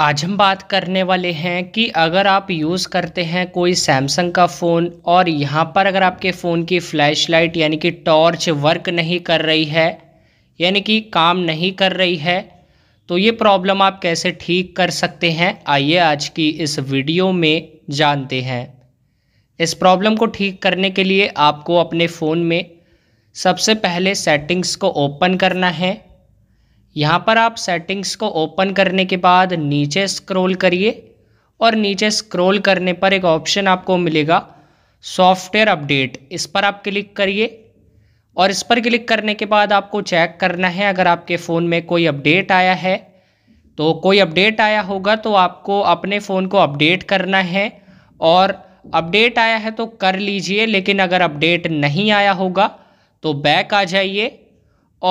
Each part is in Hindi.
आज हम बात करने वाले हैं कि अगर आप यूज़ करते हैं कोई सैमसंग का फ़ोन और यहाँ पर अगर आपके फ़ोन की फ्लैश लाइट यानी कि टॉर्च वर्क नहीं कर रही है यानी कि काम नहीं कर रही है तो ये प्रॉब्लम आप कैसे ठीक कर सकते हैं आइए आज की इस वीडियो में जानते हैं इस प्रॉब्लम को ठीक करने के लिए आपको अपने फ़ोन में सबसे पहले सेटिंग्स को ओपन करना है यहाँ पर आप सेटिंग्स को ओपन करने के बाद नीचे स्क्रॉल करिए और नीचे स्क्रॉल करने पर एक ऑप्शन आपको मिलेगा सॉफ्टवेयर अपडेट इस पर आप क्लिक करिए और इस पर क्लिक करने के बाद आपको चेक करना है अगर आपके फ़ोन में कोई अपडेट आया है तो कोई अपडेट आया होगा तो आपको अपने फ़ोन को अपडेट करना है और अपडेट आया है तो कर लीजिए लेकिन अगर अपडेट नहीं आया होगा तो बैक आ जाइए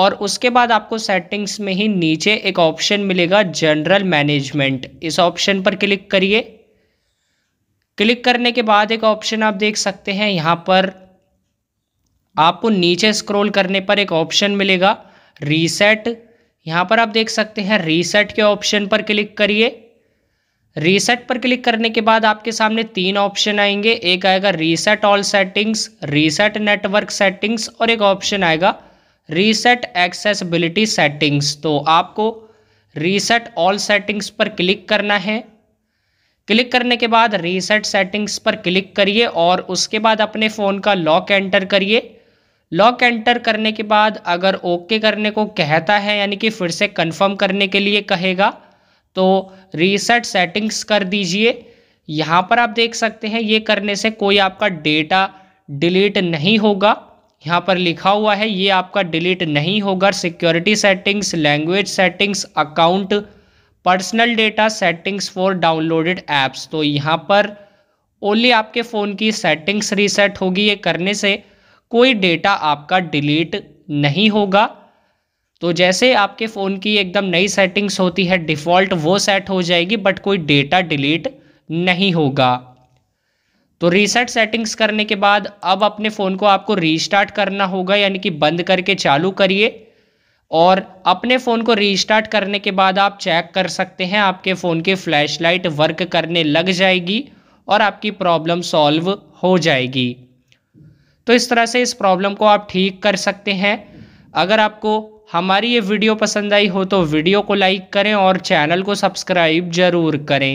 और उसके बाद आपको सेटिंग्स में ही नीचे एक ऑप्शन मिलेगा जनरल मैनेजमेंट इस ऑप्शन पर क्लिक करिए क्लिक करने के बाद एक ऑप्शन आप देख सकते हैं यहाँ पर आपको नीचे स्क्रॉल करने पर एक ऑप्शन मिलेगा रीसेट यहाँ पर आप देख सकते हैं रीसेट के ऑप्शन पर क्लिक करिए रीसेट पर क्लिक करने के बाद आपके सामने तीन ऑप्शन आएंगे एक आएगा reset all settings reset network settings और एक ऑप्शन आएगा रीसेट एक्सेसबिलिटी सेटिंग्स तो आपको रीसेट ऑल सेटिंग्स पर क्लिक करना है क्लिक करने के बाद रीसेट सेटिंग्स पर क्लिक करिए और उसके बाद अपने फ़ोन का लॉक एंटर करिए लॉक एंटर करने के बाद अगर ओके करने को कहता है यानी कि फिर से कंफर्म करने के लिए कहेगा तो रीसेट सेटिंग्स कर दीजिए यहाँ पर आप देख सकते हैं ये करने से कोई आपका डेटा डिलीट नहीं होगा यहाँ पर लिखा हुआ है ये आपका डिलीट नहीं होगा security settings language settings account personal data settings for downloaded apps तो यहाँ पर ओनली आपके फ़ोन की सेटिंग्स रीसेट होगी ये करने से कोई डेटा आपका डिलीट नहीं होगा तो जैसे आपके फ़ोन की एकदम नई सेटिंग्स होती है डिफ़ॉल्ट वो सेट हो जाएगी बट कोई डेटा डिलीट नहीं होगा तो रीसेट सेटिंग्स करने के बाद अब अपने फ़ोन को आपको रीस्टार्ट करना होगा यानी कि बंद करके चालू करिए और अपने फ़ोन को रीस्टार्ट करने के बाद आप चेक कर सकते हैं आपके फ़ोन की फ्लैशलाइट वर्क करने लग जाएगी और आपकी प्रॉब्लम सॉल्व हो जाएगी तो इस तरह से इस प्रॉब्लम को आप ठीक कर सकते हैं अगर आपको हमारी ये वीडियो पसंद आई हो तो वीडियो को लाइक करें और चैनल को सब्सक्राइब ज़रूर करें